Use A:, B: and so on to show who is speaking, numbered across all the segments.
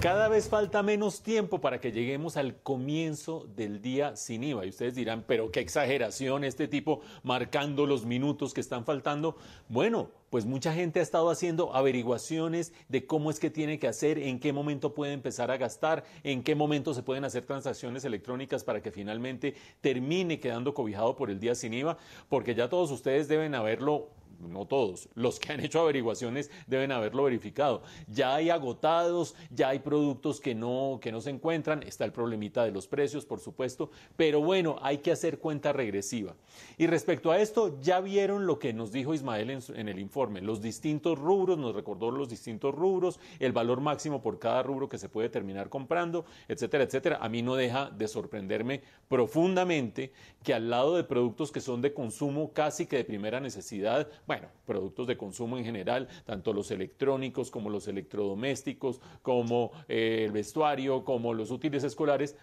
A: Cada vez falta menos tiempo para que lleguemos al comienzo del día sin IVA. Y ustedes dirán, pero qué exageración este tipo marcando los minutos que están faltando. Bueno, pues mucha gente ha estado haciendo averiguaciones de cómo es que tiene que hacer, en qué momento puede empezar a gastar, en qué momento se pueden hacer transacciones electrónicas para que finalmente termine quedando cobijado por el día sin IVA, porque ya todos ustedes deben haberlo no todos, los que han hecho averiguaciones deben haberlo verificado. Ya hay agotados, ya hay productos que no, que no se encuentran, está el problemita de los precios, por supuesto, pero bueno, hay que hacer cuenta regresiva. Y respecto a esto, ya vieron lo que nos dijo Ismael en, en el informe, los distintos rubros, nos recordó los distintos rubros, el valor máximo por cada rubro que se puede terminar comprando, etcétera, etcétera. A mí no deja de sorprenderme profundamente que al lado de productos que son de consumo casi que de primera necesidad, bueno, productos de consumo en general, tanto los electrónicos como los electrodomésticos, como eh, el vestuario, como los útiles escolares,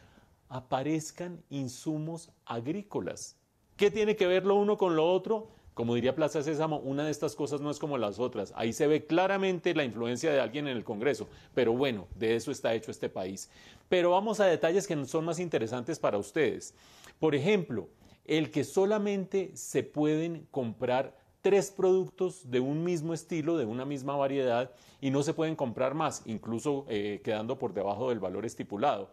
A: aparezcan insumos agrícolas. ¿Qué tiene que ver lo uno con lo otro? Como diría Plaza Sésamo, una de estas cosas no es como las otras. Ahí se ve claramente la influencia de alguien en el Congreso. Pero bueno, de eso está hecho este país. Pero vamos a detalles que son más interesantes para ustedes. Por ejemplo, el que solamente se pueden comprar tres productos de un mismo estilo, de una misma variedad, y no se pueden comprar más, incluso eh, quedando por debajo del valor estipulado.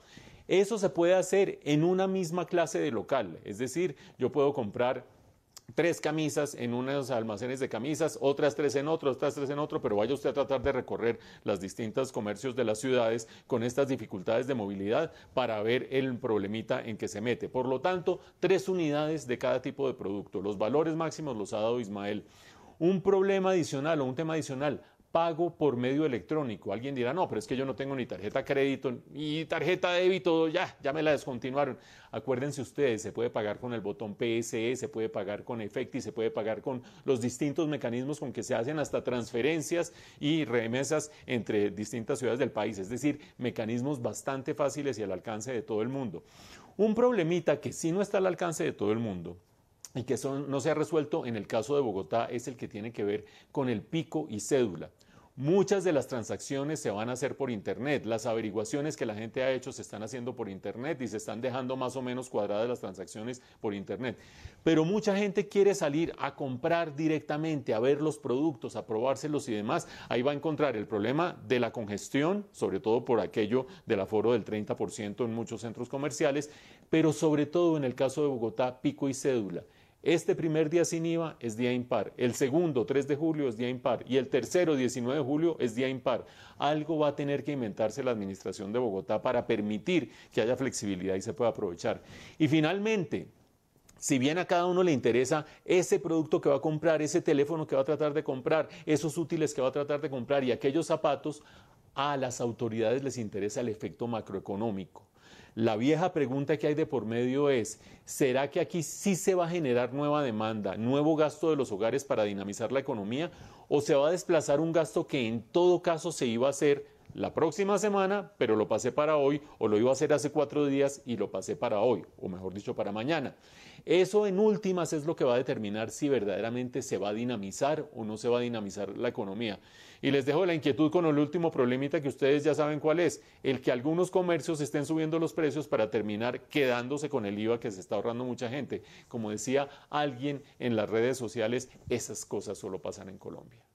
A: Eso se puede hacer en una misma clase de local, es decir, yo puedo comprar tres camisas en unos almacenes de camisas, otras tres en otro, otras tres en otro, pero vaya usted a tratar de recorrer los distintos comercios de las ciudades con estas dificultades de movilidad para ver el problemita en que se mete. Por lo tanto, tres unidades de cada tipo de producto. Los valores máximos los ha dado Ismael. Un problema adicional o un tema adicional, pago por medio electrónico. Alguien dirá, no, pero es que yo no tengo ni tarjeta crédito ni tarjeta débito, ya, ya me la descontinuaron. Acuérdense ustedes, se puede pagar con el botón PSE, se puede pagar con Efecti, se puede pagar con los distintos mecanismos con que se hacen hasta transferencias y remesas entre distintas ciudades del país, es decir, mecanismos bastante fáciles y al alcance de todo el mundo. Un problemita que sí no está al alcance de todo el mundo y que no se ha resuelto en el caso de Bogotá es el que tiene que ver con el pico y cédula. Muchas de las transacciones se van a hacer por Internet. Las averiguaciones que la gente ha hecho se están haciendo por Internet y se están dejando más o menos cuadradas las transacciones por Internet. Pero mucha gente quiere salir a comprar directamente, a ver los productos, a probárselos y demás. Ahí va a encontrar el problema de la congestión, sobre todo por aquello del aforo del 30% en muchos centros comerciales, pero sobre todo en el caso de Bogotá, pico y cédula. Este primer día sin IVA es día impar, el segundo 3 de julio es día impar y el tercero 19 de julio es día impar. Algo va a tener que inventarse la Administración de Bogotá para permitir que haya flexibilidad y se pueda aprovechar. Y finalmente, si bien a cada uno le interesa ese producto que va a comprar, ese teléfono que va a tratar de comprar, esos útiles que va a tratar de comprar y aquellos zapatos, a las autoridades les interesa el efecto macroeconómico. La vieja pregunta que hay de por medio es, ¿será que aquí sí se va a generar nueva demanda, nuevo gasto de los hogares para dinamizar la economía o se va a desplazar un gasto que en todo caso se iba a hacer la próxima semana, pero lo pasé para hoy, o lo iba a hacer hace cuatro días y lo pasé para hoy, o mejor dicho, para mañana. Eso en últimas es lo que va a determinar si verdaderamente se va a dinamizar o no se va a dinamizar la economía. Y les dejo la inquietud con el último problemita que ustedes ya saben cuál es, el que algunos comercios estén subiendo los precios para terminar quedándose con el IVA que se está ahorrando mucha gente. Como decía alguien en las redes sociales, esas cosas solo pasan en Colombia.